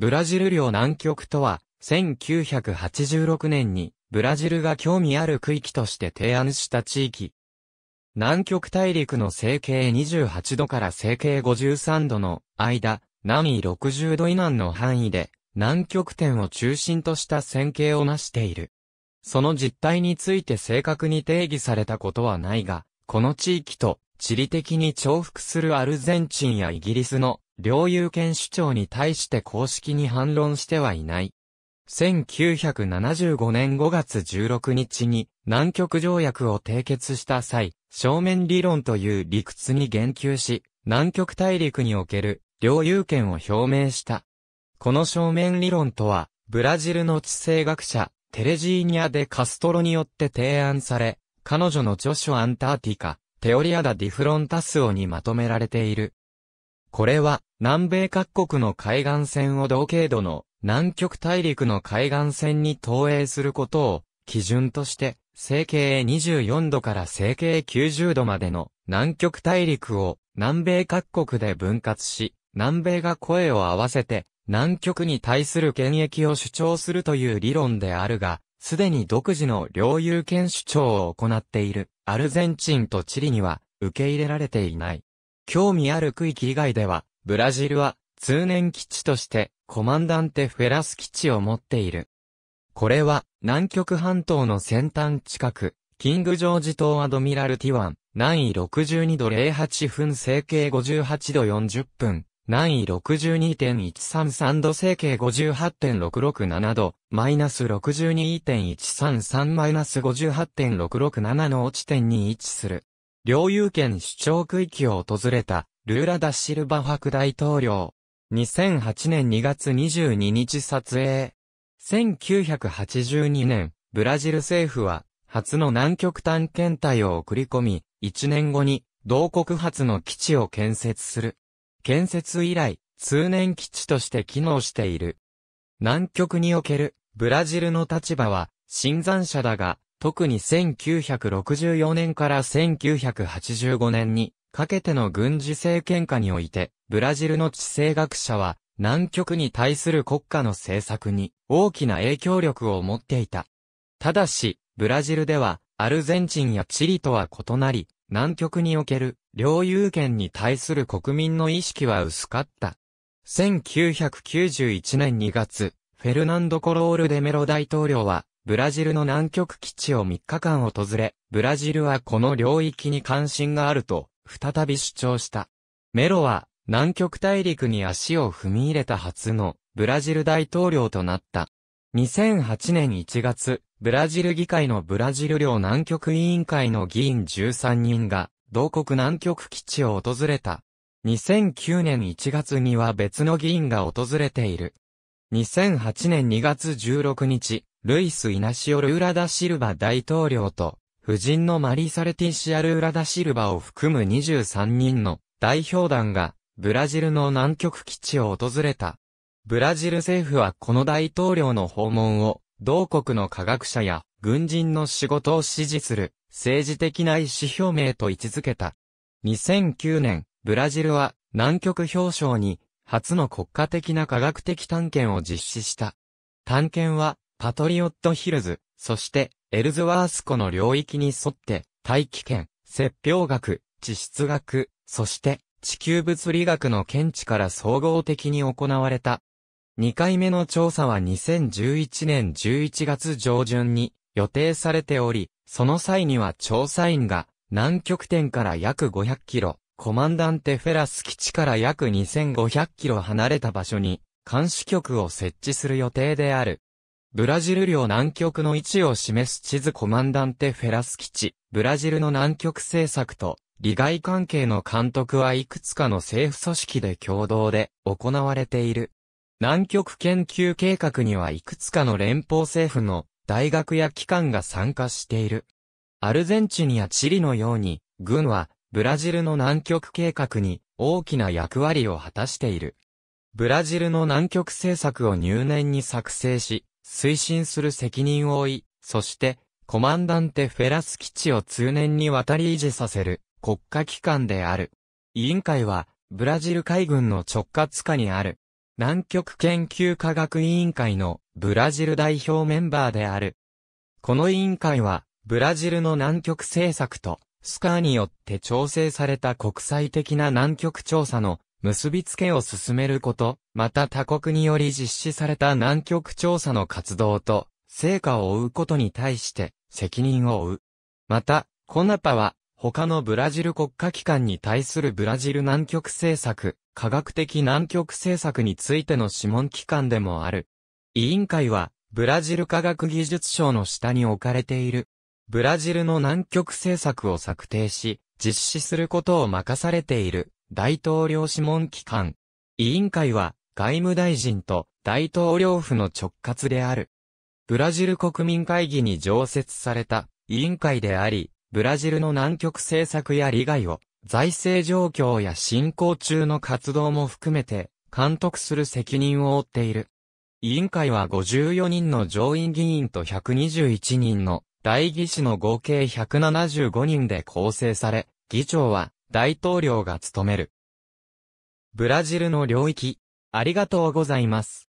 ブラジル領南極とは、1986年に、ブラジルが興味ある区域として提案した地域。南極大陸の成形28度から成形53度の間、南緯60度以南の範囲で、南極点を中心とした線形を成している。その実態について正確に定義されたことはないが、この地域と地理的に重複するアルゼンチンやイギリスの領有権主張に対して公式に反論してはいない。1975年5月16日に南極条約を締結した際、正面理論という理屈に言及し、南極大陸における領有権を表明した。この正面理論とは、ブラジルの地政学者、テレジーニア・デ・カストロによって提案され、彼女の著書アンターティカ、テオリアダ・ディフロンタスオにまとめられている。これは、南米各国の海岸線を同経度の南極大陸の海岸線に投影することを基準として、成形24度から成形90度までの南極大陸を南米各国で分割し、南米が声を合わせて南極に対する権益を主張するという理論であるが、すでに独自の領有権主張を行っているアルゼンチンとチリには受け入れられていない。興味ある区域以外では、ブラジルは通年基地としてコマンダンテフェラス基地を持っている。これは南極半島の先端近く、キングジョージ島アドミラルティ湾、南緯62度08分整形58度40分、南緯62.133度整形58.667度、マイナス62.133マイナス58.667の落ち点に位置する。領有権主張区域を訪れた、ルーラ・ダ・シルバ博大統領。2008年2月22日撮影。1982年、ブラジル政府は、初の南極探検隊を送り込み、1年後に、同国初の基地を建設する。建設以来、通年基地として機能している。南極における、ブラジルの立場は、新参者だが、特に1964年から1985年にかけての軍事政権下において、ブラジルの地政学者は、南極に対する国家の政策に大きな影響力を持っていた。ただし、ブラジルでは、アルゼンチンやチリとは異なり、南極における領有権に対する国民の意識は薄かった。1991年2月、フェルナンド・コロール・デメロ大統領は、ブラジルの南極基地を3日間訪れ、ブラジルはこの領域に関心があると、再び主張した。メロは、南極大陸に足を踏み入れた初の、ブラジル大統領となった。2008年1月、ブラジル議会のブラジル領南極委員会の議員13人が、同国南極基地を訪れた。2009年1月には別の議員が訪れている。2008年2月16日、ルイス・イナシオ・ルーラダ・シルバ大統領と、夫人のマリサレティシア・ルーラダ・シルバを含む23人の代表団が、ブラジルの南極基地を訪れた。ブラジル政府はこの大統領の訪問を、同国の科学者や軍人の仕事を支持する、政治的な意思表明と位置づけた。2009年、ブラジルは南極氷床に初の国家的な科学的探検を実施した。探検は、パトリオットヒルズ、そして、エルズワース湖の領域に沿って、大気圏、説表学、地質学、そして、地球物理学の見地から総合的に行われた。2回目の調査は2011年11月上旬に予定されており、その際には調査員が南極点から約500キロ、コマンダンテフェラス基地から約2500キロ離れた場所に、監視局を設置する予定である。ブラジル領南極の位置を示す地図コマンダンテフェラス基地、ブラジルの南極政策と、利害関係の監督はいくつかの政府組織で共同で行われている。南極研究計画にはいくつかの連邦政府の大学や機関が参加している。アルゼンチンやチリのように、軍はブラジルの南極計画に大きな役割を果たしている。ブラジルの南極政策を入念に作成し、推進する責任を負い、そして、コマンダンテ・フェラス基地を通年にわたり維持させる国家機関である。委員会は、ブラジル海軍の直轄下にある、南極研究科学委員会のブラジル代表メンバーである。この委員会は、ブラジルの南極政策とスカーによって調整された国際的な南極調査の結びつけを進めること、また他国により実施された南極調査の活動と、成果を追うことに対して責任を負う。また、コナパは、他のブラジル国家機関に対するブラジル南極政策、科学的南極政策についての諮問機関でもある。委員会は、ブラジル科学技術省の下に置かれている。ブラジルの南極政策を策定し、実施することを任されている大統領諮問機関。委員会は外務大臣と大統領府の直轄である。ブラジル国民会議に常設された委員会であり、ブラジルの南極政策や利害を財政状況や進行中の活動も含めて監督する責任を負っている。委員会は54人の上院議員と121人の代議士の合計175人で構成され、議長は大統領が務める。ブラジルの領域、ありがとうございます。